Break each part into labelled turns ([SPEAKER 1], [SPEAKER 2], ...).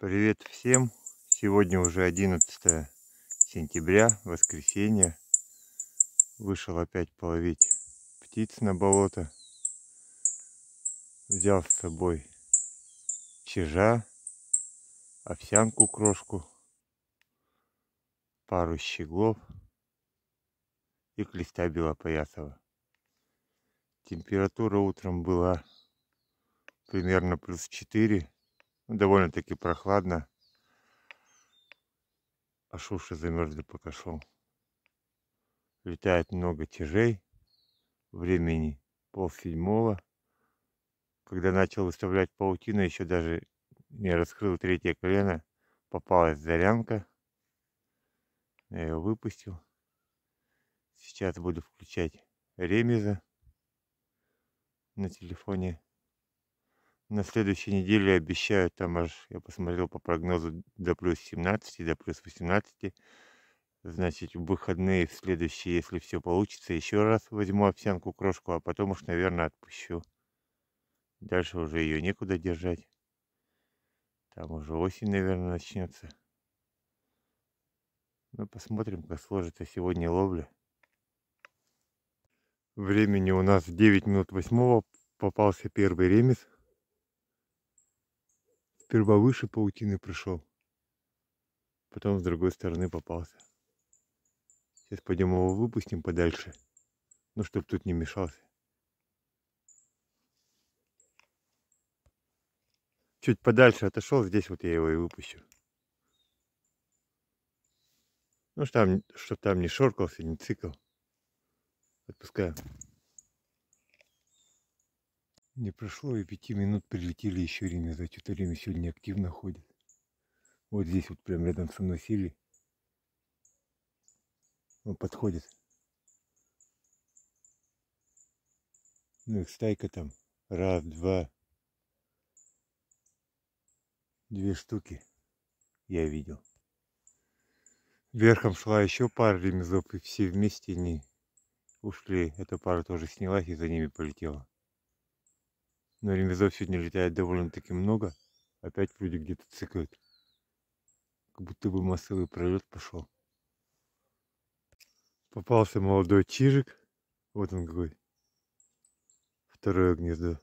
[SPEAKER 1] Привет всем! Сегодня уже 11 сентября, воскресенье. Вышел опять половить птиц на болото. Взял с собой чижа, овсянку крошку, пару щеглов и клеста белопоясова. Температура утром была примерно плюс 4 ну, довольно-таки прохладно. Аж уши замерзли, пока шел. Летает много тяжей. Времени полседьмого. Когда начал выставлять паутину, еще даже не раскрыл третье колено. Попалась зарянка. Я ее выпустил. Сейчас буду включать ремеза на телефоне на следующей неделе обещают там аж, я посмотрел по прогнозу, до плюс 17, до плюс 18. Значит, в выходные в следующие, если все получится, еще раз возьму овсянку, крошку, а потом уж, наверное, отпущу. Дальше уже ее некуда держать. Там уже осень, наверное, начнется. Ну, посмотрим, как сложится сегодня ловля. Времени у нас 9 минут восьмого. Попался первый ремес. Сперва выше паутины пришел, потом с другой стороны попался. Сейчас пойдем его выпустим подальше, ну, чтобы тут не мешался. Чуть подальше отошел, здесь вот я его и выпущу. Ну, чтобы там, чтоб там не шоркался, не цикл. Отпускаем. Не прошло и пяти минут, прилетели еще ремеза. Что-то время сегодня активно ходят. Вот здесь вот прям рядом со мной сели. Он подходит. Ну, их стайка там. Раз, два. Две штуки я видел. Верхом шла еще пара ремезов, и все вместе они ушли. Эта пара тоже снялась и за ними полетела. Но ремезов сегодня летает довольно-таки много. Опять люди где-то цикают. Как будто бы массовый пролет пошел. Попался молодой чижик. Вот он какой. Второе гнездо.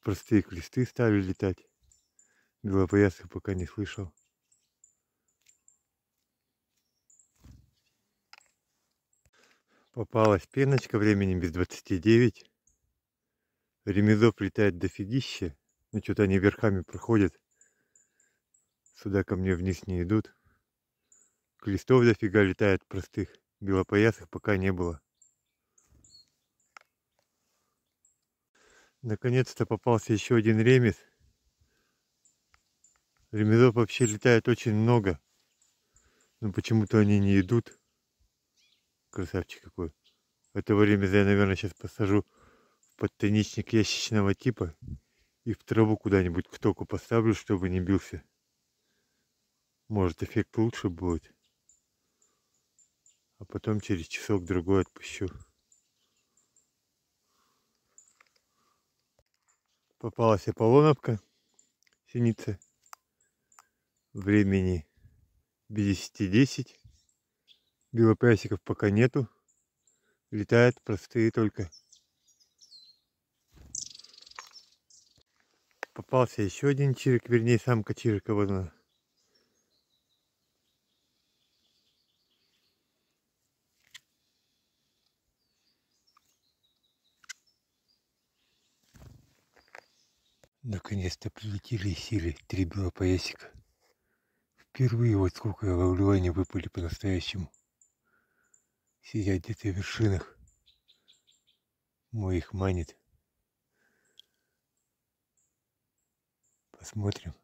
[SPEAKER 1] Простые кресты стали летать. Белопоясок пока не слышал. Попалась пеночка, времени без 29. Ремезов летает дофигище. Ну, что-то они верхами проходят. Сюда ко мне вниз не идут. Клестов дофига летает простых. Белопоясых пока не было. Наконец-то попался еще один ремес. Ремезов вообще летает очень много. Но почему-то они не идут. Красавчик какой. Этого ремеза я, наверное, сейчас посажу под подтоничник ящичного типа и в траву куда-нибудь к току поставлю, чтобы не бился. Может эффект лучше будет. А потом через часок-другой отпущу. Попалась Аполлоновка, синица. Времени без 10-10. Белопрясиков пока нету. Летают простые только. попался еще один чирик, вернее самка чирика вот она. Наконец-то прилетели сели три белопоясика. Впервые вот сколько я ловлю, они выпали по-настоящему. Сидят где-то в вершинах. Мой их манит. Посмотрим.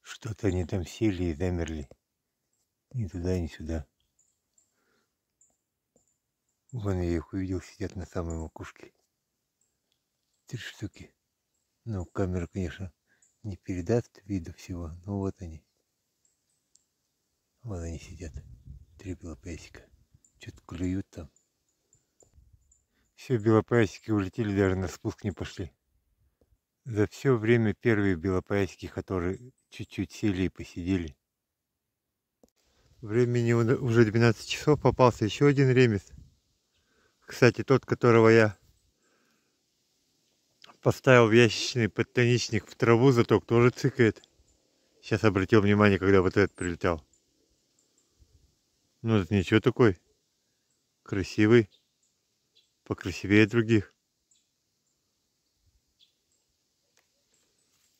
[SPEAKER 1] Что-то они там сели и замерли. Ни туда, ни сюда. Вон я их увидел, сидят на самой макушке. Три штуки. Ну, камера, конечно, не передаст виду всего, но вот они. Вон они сидят. Три белопесика. Что-то клюют там. Все, белопесики улетели, даже на спуск не пошли. За все время первые белопаяски, которые чуть-чуть сели и посидели. Времени уже 12 часов, попался еще один ремес. Кстати, тот, которого я поставил в ящичный подтоничник в траву, заток тоже цикает. Сейчас обратил внимание, когда вот этот прилетал. Ну, это ничего такой. Красивый. Покрасивее других.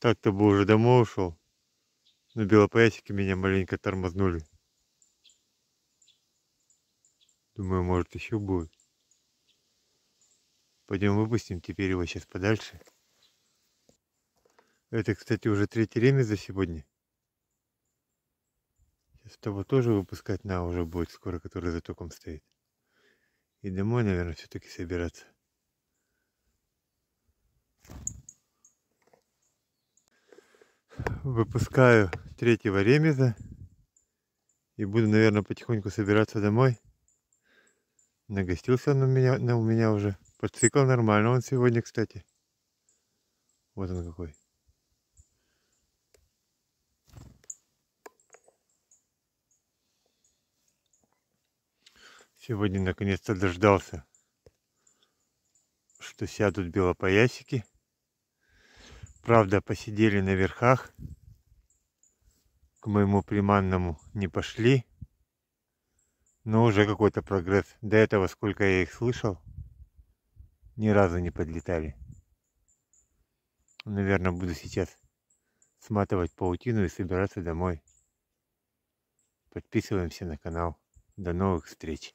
[SPEAKER 1] Так-то бы уже домой ушел. Но белопоясики меня маленько тормознули. Думаю, может еще будет. Пойдем выпустим теперь его сейчас подальше. Это, кстати, уже третий ремес за сегодня. Сейчас того тоже выпускать на уже будет скоро, который за током стоит. И домой, наверное, все-таки собираться. выпускаю третьего ремеза и буду, наверное, потихоньку собираться домой. Нагостился он у меня, на, ну, у меня уже. Подцикл нормально он сегодня, кстати. Вот он какой. Сегодня наконец-то дождался, что сядут белопоясики. Правда, посидели на верхах. К моему приманному не пошли. Но уже какой-то прогресс. До этого, сколько я их слышал, ни разу не подлетали. Наверное, буду сейчас сматывать паутину и собираться домой. Подписываемся на канал. До новых встреч!